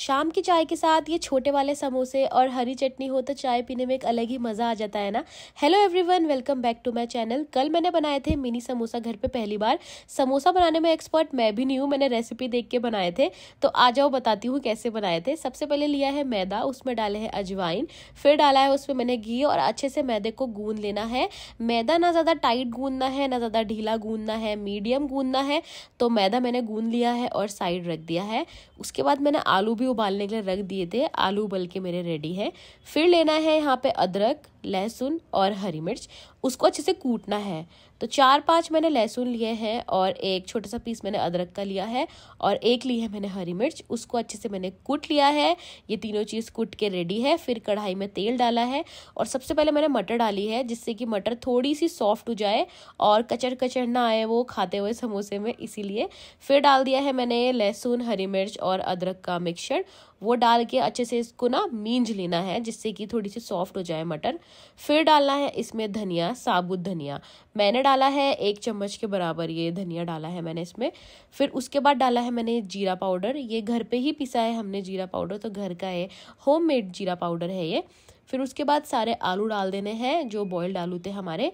शाम की चाय के साथ ये छोटे वाले समोसे और हरी चटनी हो तो चाय पीने में एक अलग ही मज़ा आ जाता है ना hello everyone welcome back to my channel कल मैंने बनाए थे मिनी समोसा घर पे पहली बार समोसा बनाने में एक्सपर्ट मैं भी नहीं हूँ मैंने रेसिपी देख के बनाए थे तो आ जाओ बताती हूँ कैसे बनाए थे सबसे पहले लिया है मैदा उसमें डाले हैं अजवाइन फिर डाला है उसमें मैंने घी और अच्छे से मैदे को गूंद लेना है मैदा ना ज़्यादा टाइट गूंदना है ना ज़्यादा ढीला गूंदना है मीडियम गूंदना है तो मैदा मैंने गूंद लिया है और साइड रख दिया है उसके बाद मैंने आलू भी उबालने के लिए रख दिए थे आलू उबल के मेरे रेडी है फिर लेना है यहाँ पे अदरक लहसुन और हरी मिर्च उसको अच्छे से कूटना है तो चार पांच मैंने लहसुन लिए हैं और एक छोटा सा पीस मैंने अदरक का लिया है और एक ली है मैंने हरी मिर्च उसको अच्छे से मैंने कूट लिया है ये तीनों चीज़ कूट के रेडी है फिर कढ़ाई में तेल डाला है और सबसे पहले मैंने मटर डाली है जिससे कि मटर थोड़ी सी सॉफ्ट हो जाए और कचर कचर ना आए वो खाते हुए समोसे में इसीलिए फिर डाल दिया है मैंने लहसुन हरी मिर्च और अदरक का मिक्सचर वो डाल के अच्छे से इसको ना मींज लेना है जिससे कि थोड़ी सी सॉफ्ट हो जाए मटर फिर डालना है इसमें धनिया है साबुत धनिया मैंने डाला है एक चम्मच के बराबर ये धनिया डाला है मैंने इसमें फिर उसके बाद डाला है मैंने जीरा पाउडर ये घर पे ही पिसा है हमने जीरा पाउडर तो घर का है होममेड जीरा पाउडर है ये फिर उसके बाद सारे आलू डाल देने हैं जो बॉयल्ड आलू थे हमारे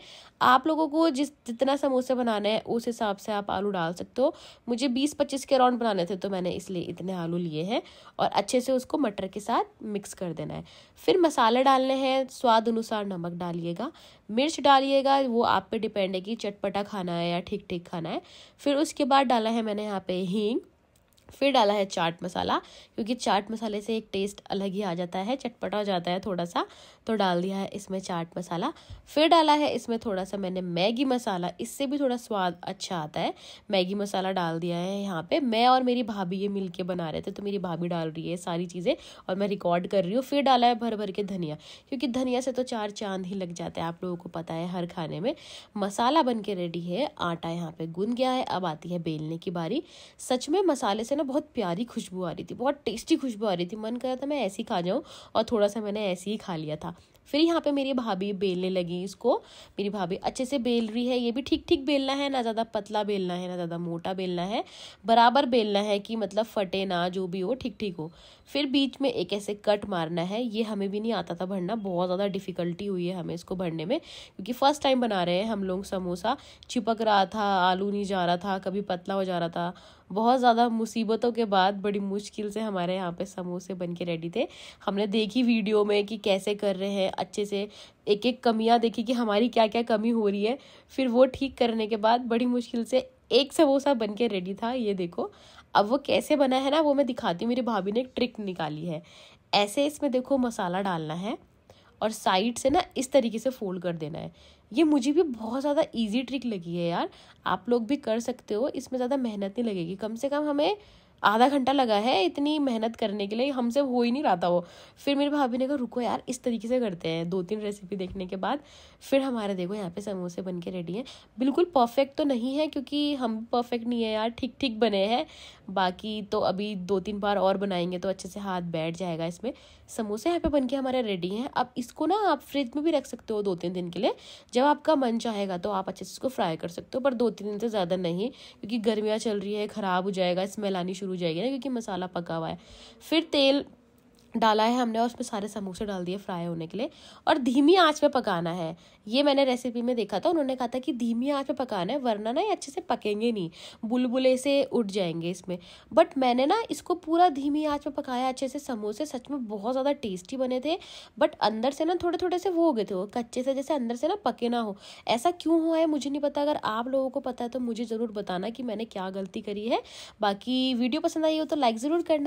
आप लोगों को जिस जितना समोसे बनाना है उस हिसाब से आप आलू डाल सकते हो मुझे बीस पच्चीस के अराउंड बनाने थे तो मैंने इसलिए इतने आलू लिए हैं और अच्छे से उसको मटर के साथ मिक्स कर देना है फिर मसाले डालने हैं स्वाद अनुसार नमक डालिएगा मिर्च डालिएगा वो आप पे डिपेंड है कि चटपटा खाना है या ठीक ठीक खाना है फिर उसके बाद डाला है मैंने यहाँ पे हींग फिर डाला है चाट मसाला क्योंकि चाट मसाले से एक टेस्ट अलग ही आ जाता है चटपटा हो जाता है थोड़ा सा तो डाल दिया है इसमें चाट मसाला फिर डाला है इसमें थोड़ा सा मैंने मैगी मसाला इससे भी थोड़ा स्वाद अच्छा आता है मैगी मसाला डाल दिया है यहाँ पे मैं और मेरी भाभी ये मिलके बना रहे थे तो मेरी भाभी डाल रही है सारी चीज़ें और मैं रिकॉर्ड कर रही हूँ फिर डाला है भर भर के धनिया क्योंकि धनिया से तो चार चांद ही लग जाता है आप लोगों को पता है हर खाने में मसाला बन के रेडी है आटा यहाँ पर गुन गया है अब आती है बेलने की बारी सच में मसाले से ना बहुत प्यारी खुशबू आ रही थी बहुत टेस्टी खुशबू आ रही थी मन कर रहा था मैं ऐसे ही खा जाऊँ और थोड़ा सा मैंने ऐसे ही खा लिया था फिर यहाँ पे मेरी भाभी बेलने लगी इसको मेरी भाभी अच्छे से बेल रही है ये भी ठीक ठीक बेलना है ना ज़्यादा पतला बेलना है ना ज़्यादा मोटा बेलना है बराबर बेलना है कि मतलब फटे ना जो भी हो ठीक ठीक हो फिर बीच में एक ऐसे कट मारना है ये हमें भी नहीं आता था भरना बहुत ज़्यादा डिफ़िकल्टी हुई है हमें इसको भरने में क्योंकि फ़र्स्ट टाइम बना रहे हैं हम लोग समोसा चिपक रहा था आलू नहीं जा रहा था कभी पतला हो जा रहा था बहुत ज़्यादा मुसीबतों के बाद बड़ी मुश्किल से हमारे यहाँ पे समोसे बन के रेडी थे हमने देखी वीडियो में कि कैसे कर रहे हैं अच्छे से एक एक कमियाँ देखी कि हमारी क्या क्या कमी हो रही है फिर वो ठीक करने के बाद बड़ी मुश्किल से एक समोसा बन के रेडी था ये देखो अब वो कैसे बना है ना वो मैं दिखाती हूँ मेरी भाभी ने एक ट्रिक निकाली है ऐसे इसमें देखो मसाला डालना है और साइड से ना इस तरीके से फोल्ड कर देना है ये मुझे भी बहुत ज़्यादा ईजी ट्रिक लगी है यार आप लोग भी कर सकते हो इसमें ज़्यादा मेहनत नहीं लगेगी कम से कम हमें आधा घंटा लगा है इतनी मेहनत करने के लिए हमसे हो ही नहीं रहा था वो फिर मेरी भाभी ने कहा रुको यार इस तरीके से करते हैं दो तीन रेसिपी देखने के बाद फिर हमारे देखो यहाँ पे समोसे बन के रेडी हैं बिल्कुल परफेक्ट तो नहीं है क्योंकि हम परफेक्ट नहीं है यार ठीक ठीक बने हैं बाकी तो अभी दो तीन बार और बनाएंगे तो अच्छे से हाथ बैठ जाएगा इसमें समोसे यहाँ पे बन के हमारे रेडी हैं अब इसको ना आप फ्रिज में भी रख सकते हो दो तीन दिन के लिए जब आपका मन चाहेगा तो आप अच्छे से इसको फ्राई कर सकते हो पर दो तीन दिन से ज़्यादा नहीं क्योंकि गर्मियाँ चल रही है ख़राब हो जाएगा स्मेल आनी शुरू शुरू हो जाएगी ना क्योंकि मसाला पका हुआ है फिर तेल डाला है हमने और उसमें सारे समोसे डाल दिए फ्राई होने के लिए और धीमी आंच पे पकाना है ये मैंने रेसिपी में देखा था उन्होंने कहा था कि धीमी आंच पे पकाना है वरना ना ये अच्छे से पकेंगे नहीं बुलबुले से उठ जाएंगे इसमें बट मैंने ना इसको पूरा धीमी आंच पे पकाया अच्छे से समोसे सच में बहुत ज़्यादा टेस्टी बने थे बट अंदर से ना थोड़े थोड़े से वो हो गए थे वो कच्चे से जैसे अंदर से ना पके ना हो ऐसा क्यों हुआ है मुझे नहीं पता अगर आप लोगों को पता है तो मुझे ज़रूर बताना कि मैंने क्या गलती करी है बाकी वीडियो पसंद आई हो तो लाइक ज़रूर करना